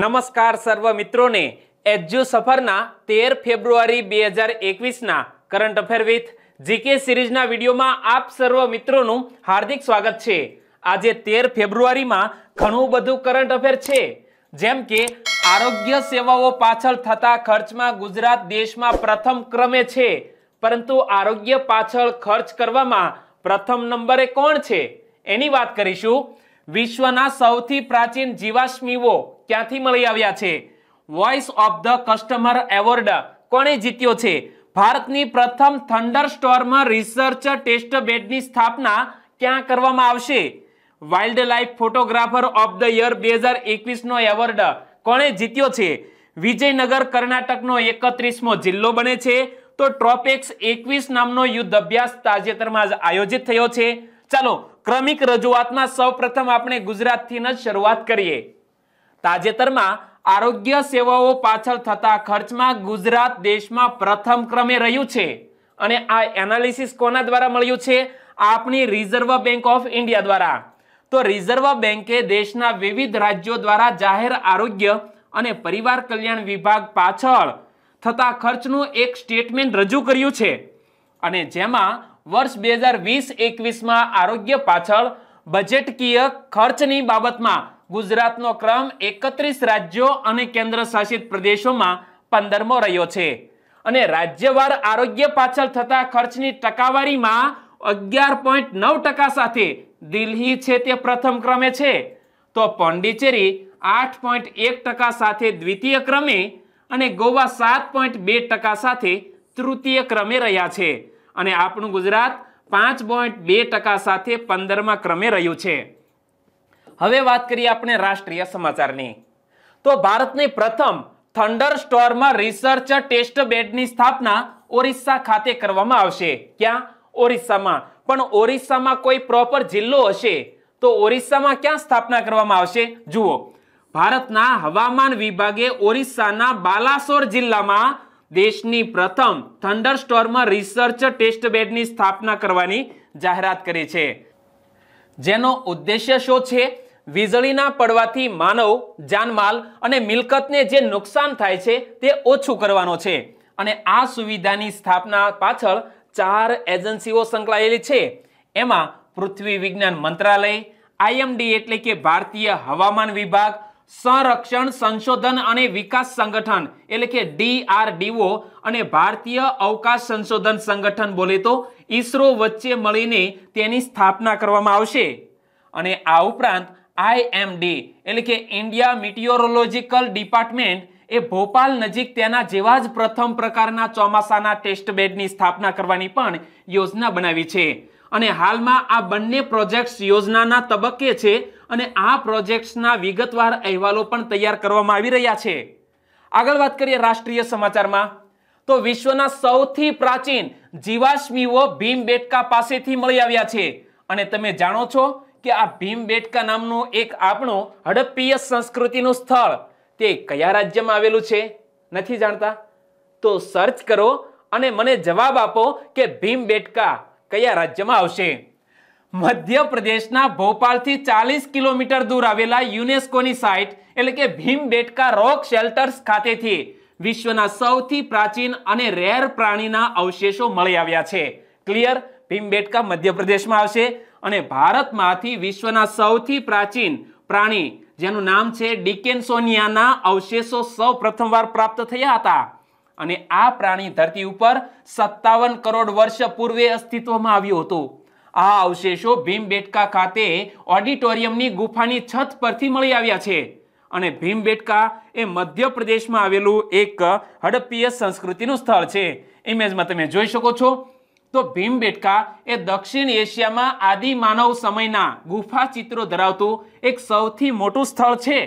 નમસ્કાર સર્વ મિત્રોને એજ્યુ સફરના તેર ફેબ્રુઆરી બે હજાર એકવીસના કરંટ અફેર વિથ જીકે સિરીઝના વિડીયોમાં આપ સર્વ મિત્રોનું હાર્દિક સ્વાગત છે આજે તેર ફેબ્રુઆરીમાં ઘણું બધું કરંટ અફેર છે જેમ કે આરોગ્ય સેવાઓ પાછળ થતા ખર્ચમાં ગુજરાત દેશમાં પ્રથમ ક્રમે છે પરંતુ આરોગ્ય પાછળ ખર્ચ કરવામાં પ્રથમ નંબરે કોણ છે એની વાત કરીશું વિશ્વના સૌથી પ્રાચીન જીવાશ્મીઓ ક્યાંથી મળી આવ્યા છે voice of the customer award કોણે જીત્યો છે ભારતની પ્રથમ થંડર સ્ટોર્મમાં રિસર્ચ ટેસ્ટ બેડની સ્થાપના ક્યાં કરવામાં આવશે wildlife photographer of the year બે હજાર એકવીસનો એવોર્ડ કોણે જીત્યો છે વિજયનગર કર્ણાટકનો એકત્રીસમો જિલ્લો બને છે તો ટ્રોપેક્સ એકવીસ નામનો યુદ્ધ અભ્યાસ તાજેતરમાં જ આયોજિત થયો છે ચાલો ક્રમિક રજૂઆતમાં સૌપ્રથમ આપણે ગુજરાતથી જ શરૂઆત કરીએ તાજેતરમાં આરોગ્ય સેવાઓ પાછળ થતા ખર્ચમાં ગુજરાત દેશમાં પ્રથમ ક્રમે રહ્યું છે અને આ એનાલિસિસ કોના દ્વારા મળ્યું છે આપણી રિઝર્વ બેંક ઓફ ઇન્ડિયા દ્વારા તો રિઝર્વ બેંકે દેશના વિવિધ રાજ્યો દ્વારા જાહેર આરોગ્ય અને પરિવાર કલ્યાણ વિભાગ પાછળ થતા ખર્ચનું એક સ્ટેટમેન્ટ રજૂ કર્યું છે અને જેમાં વર્ષ બે હજાર વીસ એકવીસમાં આરોગ્ય પાછળ બજેટકીય ખર્ચની બાબતમાં ગુજરાતનો ક્રમ એકત્રીસ રાજ્યો અને કેન્દ્ર શાસિત પ્રદેશોમાં પંદરમો રહ્યો છે અને રાજ્યવાર આરોગ્ય પાછળ થતા ખર્ચની ટકાવારીમાં અગિયાર પોઈન્ટ નવ ટકા સાથે દિલ્હી છે તે પ્રથમ ક્રમે છે તો પોંડિચેરી આઠ પોઈન્ટ એક ટકા સાથે દ્વિતીય ક્રમે અને ગોવા સાત પોઈન્ટ બે ટકા સાથે તૃતીય ક્રમે રહ્યા છે અને આપણું ગુજરાત પાંચ પોઈન્ટ બે ટકા સાથે પંદરમા ક્રમે રહ્યું છે હવે વાત કરીએ આપણે રાષ્ટ્રીય સમાચારની તો ભારતની પ્રથમ થંડર સ્ટોરમાં રિસર્ચ ટેસ્ટ બેડની સ્થાપના ઓરિસ્સા ખાતે કરવામાં આવશે ક્યાં ઓરિસ્સામાં પણ ઓરિસ્સામાં કોઈ પ્રોપર જિલ્લો હશે તો ઓરિસ્સામાં ક્યાં સ્થાપના કરવામાં આવશે જુઓ ભારતના હવામાન વિભાગે ઓરિસ્સાના બાલાસોર જિલ્લામાં દેશની પ્રથમ થંડર સ્ટોરમાં રિસર્ચ ટેસ્ટ બેડની સ્થાપના કરવાની જાહેરાત કરી છે જેનો ઉદ્દેશ્ય શું છે વીજળીના પડવાથી માનવ જાનમાલ અને મિલકતને જે નુકસાન થાય છે તે ઓછું કરવાનો છે અને આ સુવિધાની સ્થાપના પાછળ ચાર એજન્સીઓ સંકળાયેલી છે એમાં પૃથ્વી વિજ્ઞાન મંત્રાલય આઈએમડી એટલે કે ભારતીય હવામાન વિભાગ સંરક્ષણ સંશોધન અને વિકાસ સંગઠન એટલે કે ડીઆરડીઓ અને ભારતીય અવકાશ સંશોધન સંગઠન બોલે તો ઈસરો વચ્ચે મળીને તેની સ્થાપના કરવામાં આવશે અને આ ઉપરાંત આઈએમડી એટલે કે ઇન્ડિયા મિટિયોરોલોજીકલ ડિપાર્ટમેન્ટ એ ભોપાલ નજીક તેના જેવા જ પ્રથમ પ્રકારના ચોમાસાના ટેસ્ટ બેડની સ્થાપના કરવાની પણ યોજના બનાવી છે અને હાલમાં આ બંને પ્રોજેક્ટ્સ યોજનાના તબક્કે છે અને આ પ્રોજેક્ટ્સના વિગતવાર અહેવાલો પણ તૈયાર કરવામાં આવી રહ્યા છે આગળ વાત કરીએ રાષ્ટ્રીય સમાચારમાં તો વિશ્વના સૌથી પ્રાચીન જીવાશ્મીઓ ભીમ બેટકા પાસેથી મળી આવ્યા છે અને તમે જાણો છો કે આ ભીમ બેટકા નામનું એક આપણું હડપ્પીય સંસ્કૃતિનું સ્થળ તે કયા રાજ્યમાં આવેલું છે નથી જાણતા તો સર્ચ કરો અને મને જવાબ આપો કે ભીમ બેટકા કયા રાજ્યમાં આવશે મધ્યપ્રદેશના ભોપાલથી ચાલીસ કિલોમીટર દૂર આવેલા યુનેસ્કોની સાઇટ એટલે કે ભીમ બેટકા રોક શેલ્ટર્સ ખાતેથી વિશ્વના સૌથી પ્રાચીન અને રેર પ્રાણીના અવશેષો મળી આવ્યા છે ક્લિયર ભીમ બેટકા મધ્યપ્રદેશમાં આવશે અને ભારતમાંથી વિશ્વના સૌથી પ્રાચીન પ્રાણી જેનું નામ છે ડિકેન્સોનિયાના અવશેષો સૌ પ્રથમવાર પ્રાપ્ત થયા હતા અને આ પ્રાણી ધરતી ઉપર સત્તાવન કરોડ વર્ષ પૂર્વે અસ્તિત્વમાં આવ્યું હતું આ અવશેષો ભીમબેટકા ખાતે ઓડિટોરિયમની ગુફાની છત પરથી મળી આવ્યા છે અને ભીમબેટકા એ મધ્યપ્રદેશમાં આવેલું એક હડપ્પીય સંસ્કૃતિનું સ્થળ છે ઇમેજમાં તમે જોઈ શકો છો તો ભીમબેટકા એ દક્ષિણ એશિયામાં આદિ માનવ સમયના ગુફા ચિત્રો ધરાવતું એક સૌથી મોટું સ્થળ છે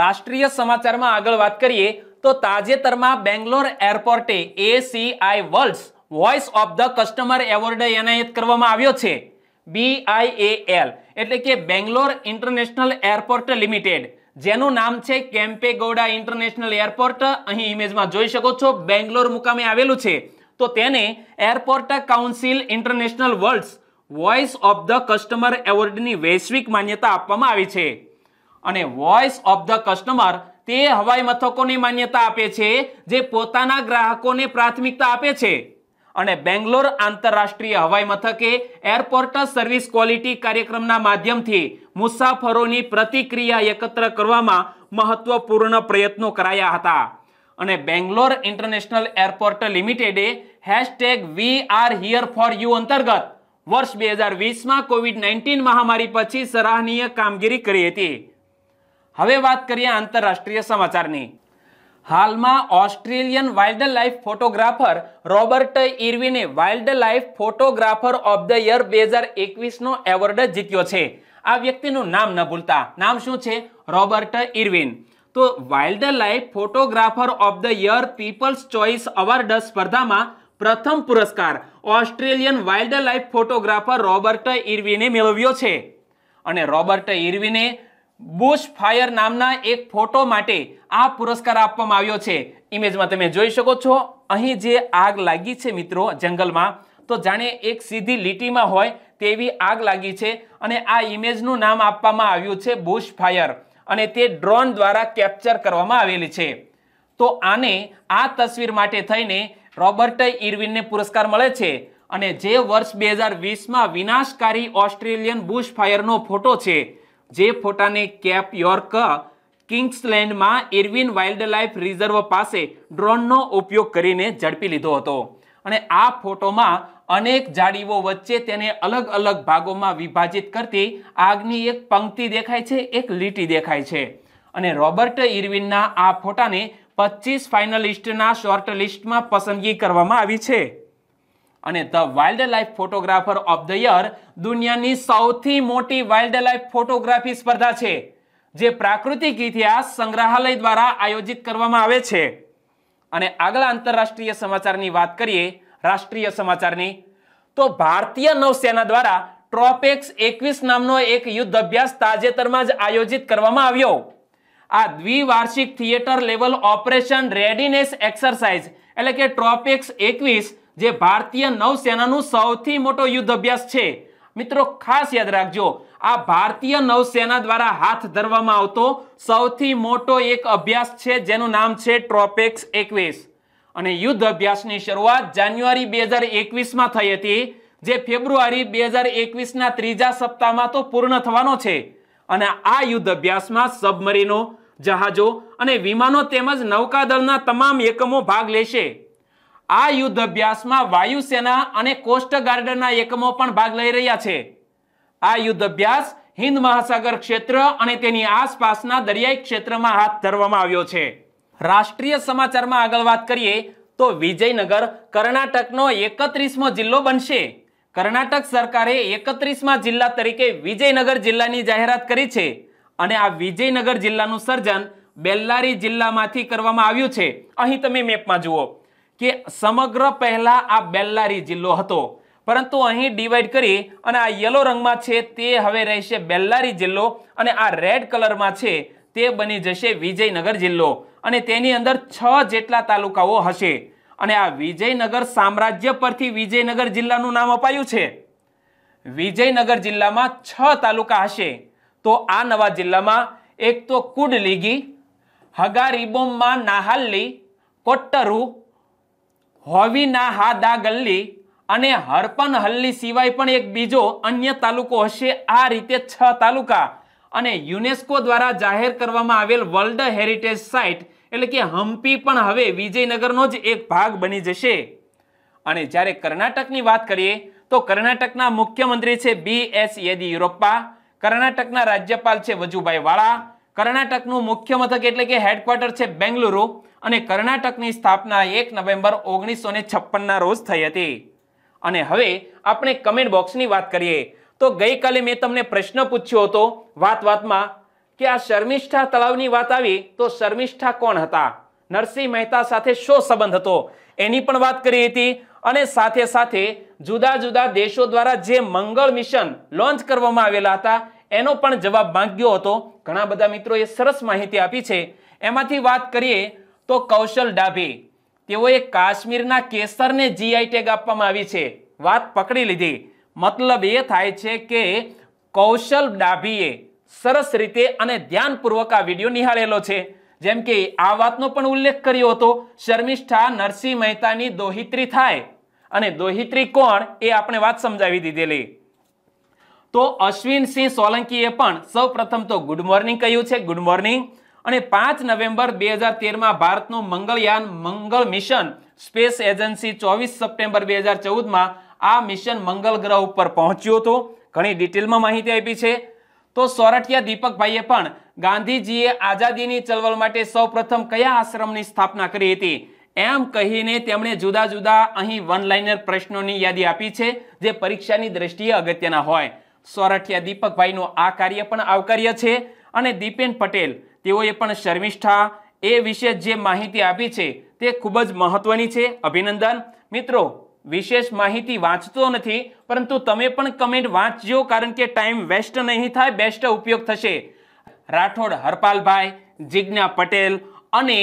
રાષ્ટ્રીય સમાચારમાં આગળ વાત કરીએ તો તાજેતરમાં બેંગ્લોર એરપોર્ટે ACI world's voice of the customer award એનાયત કરવામાં આવ્યો છે બીઆઈએએલ એટલે કે બેંગ્લોર ઇન્ટરનેશનલ એરપોર્ટ લિમિટેડ જેનું નામ છે કેમ્પેગૌડા ઇન્ટરનેશનલ એરપોર્ટ અહીં ઇમેજમાં જોઈ શકો છો બેંગ્લોર મુકામે આવેલું છે તો તેને airport council international world's voice of the customer એવોર્ડની વૈશ્વિક માન્યતા આપવામાં આવી છે અને વોઇસ ઓફ ધ કસ્ટમર તે હવાઈ મથકોની માન્યતા આપે છે જે પોતાના ગ્રાહકોને પ્રાથમિકતા આપે છે અને બેંગ્લોર આંતરરાષ્ટ્રીય હવાઈ મથકે એરપોર્ટ સર્વિસ ક્વોલિટી કાર્યક્રમના માધ્યમથી મુસાફરોની પ્રતિક્રિયા એકત્ર કરવામાં મહત્વપૂર્ણ પ્રયત્નો કરાયા હતા અને બેંગ્લોર ઇન્ટરનેશનલ એરપોર્ટ લિમિટેડે hashtag we are here for you અંતર્ગત વર્ષ બે હજાર વીસમાં કોવિડ નાઇન્ટીન મહામારી પછી સરાહનીય કામગીરી કરી હતી હવે વાત કરીએ આંતરરાષ્ટ્રીય સમાચારની હાલમાં Australian wildlife photographer Robert ઇરવિને wildlife photographer of the year બે હજાર એકવીસનો એવોર્ડ જીત્યો છે આ વ્યક્તિનું નામ ન ભૂલતા નામ શું છે રોબર્ટ ઇર્વિન તો wildlife photographer of the year people's choice award સ્પર્ધામાં પ્રથમ પુરસ્કાર Australian wildlife photographer Robert ઇરવીને મેળવ્યો છે અને રોબર્ટ ઇરવીને બુશ ફાયર નામના એક ફોટો માટે આ પુરસ્કાર આપવામાં આવ્યો છે ઇમેજમાં તમે જોઈ શકો છો અહીં જે આગ લાગી છે મિત્રો જંગલમાં તો જાણે એક સીધી લીટીમાં હોય તેવી આગ લાગી છે અને આ ઇમેજનું નામ આપવામાં આવ્યું છે બુશ ફાયર અને તે ડ્રોન દ્વારા કેપ્ચર કરવામાં આવેલી છે તો આને આ તસવીર માટે થઈને રોબર્ટ ઇરવિનને પુરસ્કાર મળે છે અને જે વર્ષ બે હજાર વીસમાં વિનાશકારી ઓસ્ટ્રેલિયન બુશ ફાયરનો ફોટો છે જે ફોટાને કેપ યોર્ક કિંગ્સલેન્ડમાં ઇરવિન વાઇલ્ડ લાઇફ રિઝર્વ પાસે ડ્રોનનો ઉપયોગ કરીને ઝડપી લીધો હતો અને આ ફોટોમાં અનેક જાડીઓ વચ્ચે તેને અલગ અલગ ભાગોમાં વિભાજિત કરતી આગની એક પંક્તિ દેખાય છે એક લીટી દેખાય છે અને રોબર્ટ ઇરવિનના આ ફોટાને પચીસ ફાઇનલિસ્ટના શોર્ટ લિસ્ટમાં પસંદગી કરવામાં આવી છે અને the wildlife photographer of the year દુનિયાની સૌથી મોટી વાઇલ્ડ લાઇફ ફોટોગ્રાફી સ્પર્ધા છે જે પ્રાકૃતિક ઇતિહાસ સંગ્રહાલય દ્વારા આયોજિત કરવામાં આવે છે અને આગલા આંતરરાષ્ટ્રીય સમાચારની વાત કરીએ રાષ્ટ્રીય સમાચારની તો ભારતીય નૌસેના દ્વારા ટ્રોપેક્સ એકવીસ નામનો એક યુદ્ધ અભ્યાસ તાજેતરમાં જ આયોજિત કરવામાં આવ્યો આ દ્વિવાર્ષિક theatre level operation readiness exercise એટલે કે ટ્રોપેક્સ એકવીસ જે ભારતીય નૌસેનાનું સૌથી મોટો યુદ્ધ અભ્યાસ છે મિત્રો ખાસ યાદ રાખજો આ ભારતીય નૌસેના દ્વારા હાથ ધરવામાં આવતો સૌથી મોટો એક અભ્યાસ છે જેનું નામ છે ટ્રોપેક્સ એકવીસ અને યુદ્ધ અભ્યાસની શરૂઆત જાન્યુઆરી બે હજાર એકવીસમાં થઈ હતી જે ફેબ્રુઆરી બે હજાર એકવીસના ત્રીજા સપ્તાહમાં તો પૂર્ણ થવાનો છે અને આ યુદ્ધ અભ્યાસમાં સબમરીનો જહાજો અને વિમાનો તેમજ નૌકાદળના તમામ એકમો ભાગ લેશે આ યુદ્ધ અભ્યાસમાં વાયુસેના અને કોસ્ટ ગાર્ડના એકમો પણ ભાગ લઈ રહ્યા છે આ યુદ્ધ અભ્યાસ હિન્દ મહાસાગર ક્ષેત્ર અને તેની આસપાસના દરિયાઈ ક્ષેત્રમાં હાથ ધરવામાં આવ્યો છે રાષ્ટ્રીય સમાચારમાં આગળ વાત કરીએ તો વિજયનગર કર્ણાટકનો એકત્રીસમો જિલ્લો બનશે કર્ણાટક સરકારે એકત્રીસમા જિલ્લા તરીકે વિજયનગર જિલ્લાની જાહેરાત કરી છે અને આ વિજયનગર જિલ્લાનું સર્જન બેલ્લારી જિલ્લામાંથી કરવામાં આવ્યું છે અહીં તમે મેપમાં જુઓ કે સમગ્ર પહેલા આ બેલ્લારી જિલ્લો હતો પરંતુ અહીં ડિવાઈડ કરી અને આ યલો રંગમાં છે તે હવે રહેશે બેલ્લારી જિલ્લો અને આ રેડ કલરમાં છે તે બની જશે વિજયનગર જિલ્લો અને તેની અંદર છ જેટલા તાલુકાઓ હશે અને આ વિજયનગર સામ્રાજ્ય પરથી વિજયનગર જિલ્લાનું નામ અપાયું છે વિજયનગર જિલ્લામાં છ તાલુકા હશે તો આ નવા જિલ્લામાં એક તો કુડલીગી હગારીબોમમાં નાહાલ્લી કોટ્ટરુ હોવીના હાદા અને હરપન હલ્લી સિવાય પણ એક બીજો અન્ય તાલુકો હશે આ રીતે છ તાલુકા અને યુનેસ્કો દ્વારા જાહેર કરવામાં આવેલ વર્લ્ડ હેરિટેજ સાઇટ એટલે કે હમ્પી પણ હવે વિજયનગરનો જ એક ભાગ બની જશે અને જ્યારે કર્ણાટકની વાત કરીએ તો કર્ણાટકના મુખ્યમંત્રી છે બી એસ યેદિયુરપ્પા કર્ણાટકના રાજ્યપાલ છે વજુભાઈ વાળા કર્ણાટકનું મુખ્ય મથક એટલે કે હેડક્વાર્ટર છે બેંગલુરુ અને કર્ણાટકની સ્થાપના એક નવેમ્બર ઓગણીસો ના રોજ થઈ હતી અને હવે આપણે કમેન્ટ બોક્સની વાત કરીએ તો ગઈકાલે મેં તમને પ્રશ્ન પૂછ્યો હતો વાત વાતમાં કે આ શર્મિષ્ઠા તળાવની વાત આવી તો શર્મિષ્ઠા કોણ હતા નરસિંહ મહેતા સાથે શો સંબંધ હતો એની પણ વાત કરી હતી અને સાથે સાથે જુદા જુદા દેશો દ્વારા જે મંગળ મિશન લોન્ચ કરવામાં આવેલા હતા એનો પણ જવાબ માંગ્યો હતો ઘણા બધા મિત્રોએ સરસ માહિતી આપી છે એમાંથી વાત કરીએ તો કૌશલ ડાભી તેઓએ કાશ્મીરના કેસરને જીઆઈ ટેગ આપવામાં આવી છે વાત પકડી લીધી મતલબ એ થાય છે કે કૌશલ ડાભીએ સરસ રીતે અને ધ્યાનપૂર્વક આ વિડીયો નિહાળેલો છે જેમ કે આ વાતનો પણ ઉલ્લેખ કર્યો હતો શર્મિષ્ઠા નરસિંહ મહેતાની દોહિત્રી થાય અને દોહિત્રી કોણ એ આપણે વાત સમજાવી દીધેલી તો અશ્વિનસિંહ સોલંકીએ પણ સૌ પ્રથમ તો ગુડ મોર્નિંગ કહ્યું છે ગુડ મોર્નિંગ અને પાંચ નવેમ્બર બે હજાર તેરમાં ભારતનું મંગળયાન મંગળ મિશન સ્પેસ એજન્સી ચોવીસ સપ્ટેમ્બર બે હજાર ચૌદમાં આ મિશન મંગળ ગ્રહ ઉપર પહોંચ્યું હતું ઘણી ડિટેલમાં માહિતી આપી છે તો સોરઠિયા દીપકભાઈએ પણ ગાંધીજીએ આઝાદીની ચળવળ માટે સૌપ્રથમ કયા આશ્રમની સ્થાપના કરી હતી એમ કહીને તેમણે જુદા જુદા અહીં વન લાઇનર પ્રશ્નોની યાદી આપી છે જે પરીક્ષાની દ્રષ્ટિએ અગત્યના હોય સોરઠિયા દીપકભાઈનું આ કાર્ય પણ આવકાર્ય છે અને દીપેન પટેલ તેઓએ પણ શર્મિષ્ઠા એ વિશે જે માહિતી આપી છે તે ખૂબ જ મહત્વની છે અભિનંદન મિત્રો વિશેષ માહિતી વાંચતો નથી પરંતુ તમે પણ કમેન્ટ વાંચજો કારણ કે ટાઈમ વેસ્ટ નહીં થાય બેસ્ટ ઉપયોગ થશે રાઠોડ હરપાલભાઈ જિજ્ઞા પટેલ અને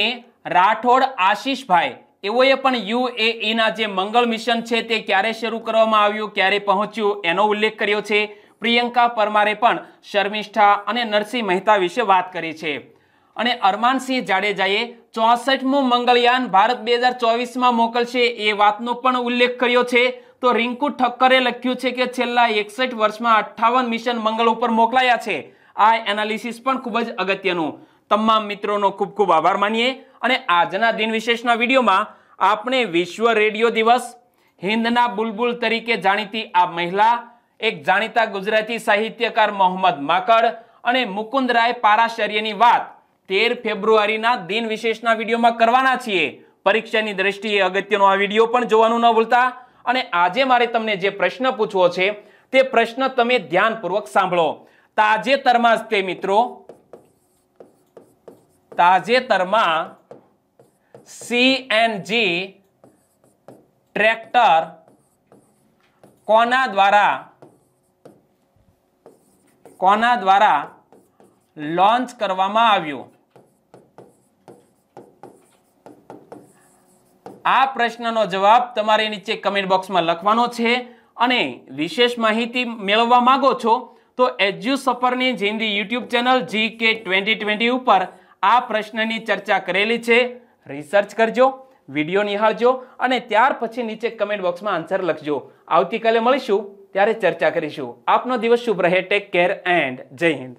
રાઠોડ આશીષભાઈ એઓએ પણ યુ એ યુએઈના જે મંગળ મિશન છે તે ક્યારે શરૂ કરવામાં આવ્યું ક્યારે પહોંચ્યું એનો ઉલ્લેખ કર્યો છે પ્રિયંકા પરમારે પણ શર્મિષ્ઠા અને નરસિંહ મહેતા વિશે વાત કરી છે અને અરમાનસિંહ જાડેજાએ ચોસઠમું મંગળયાન ભારત બે હજાર ચોવીસમાં મોકલશે એ વાતનો પણ ઉલ્લેખ કર્યો છે તો રિંકુ ઠક્કરે લખ્યું છે કે છેલ્લા એકસઠ વર્ષમાં અઠ્ઠાવન મિશન મંગળ ઉપર મોકલાયા છે આ એનાલિસિસ પણ ખૂબ જ અગત્યનું તમામ મિત્રોનો ખૂબ ખૂબ આભાર માનીએ અને આજના દિન વિશેષના વિડીયોમાં આપણે વિશ્વ રેડિયો દિવસ હિન્દના બુલબુલ તરીકે જાણીતી આ મહિલા એક જાણીતા ગુજરાતી સાહિત્યકાર મોહમ્મદ માકડ અને મુકુંદરાય પારાશર્યની વાત તેર ફેબ્રુઆરીના દિન વિશેષના વિડીયોમાં કરવાના છીએ પરીક્ષાની દ્રષ્ટિએ અગત્યનો આ વિડીયો પણ જોવાનું ન ભૂલતા અને આજે મારે તમને જે પ્રશ્ન પૂછવો છે તે પ્રશ્ન તમે ધ્યાનપૂર્વક સાંભળો તાજેતરમાં જ તે મિત્રો તાજેતરમાં સીએનજી ટ્રેક્ટર કોના દ્વારા કોના દ્વારા લોન્ચ કરવામાં આવ્યું આ પ્રશ્નનો જવાબ તમારે નીચે કમેન્ટ બોક્સમાં લખવાનો છે અને વિશેષ માહિતી મેળવવા માંગો છો તો એજ્યુ સફરની જિંદગી યુટ્યુબ ચેનલ જી કે ટ્વેન્ટી ટ્વેન્ટી ઉપર આ પ્રશ્નની ચર્ચા કરેલી છે રિસર્ચ કરજો વિડીયો નિહાળજો અને ત્યાર પછી નીચે કમેન્ટ બોક્સમાં આન્સર લખજો આવતીકાલે મળીશું ત્યારે ચર્ચા કરીશું આપનો દિવસ શુભ રહે ટેક કેર એન્ડ જય હિન્દ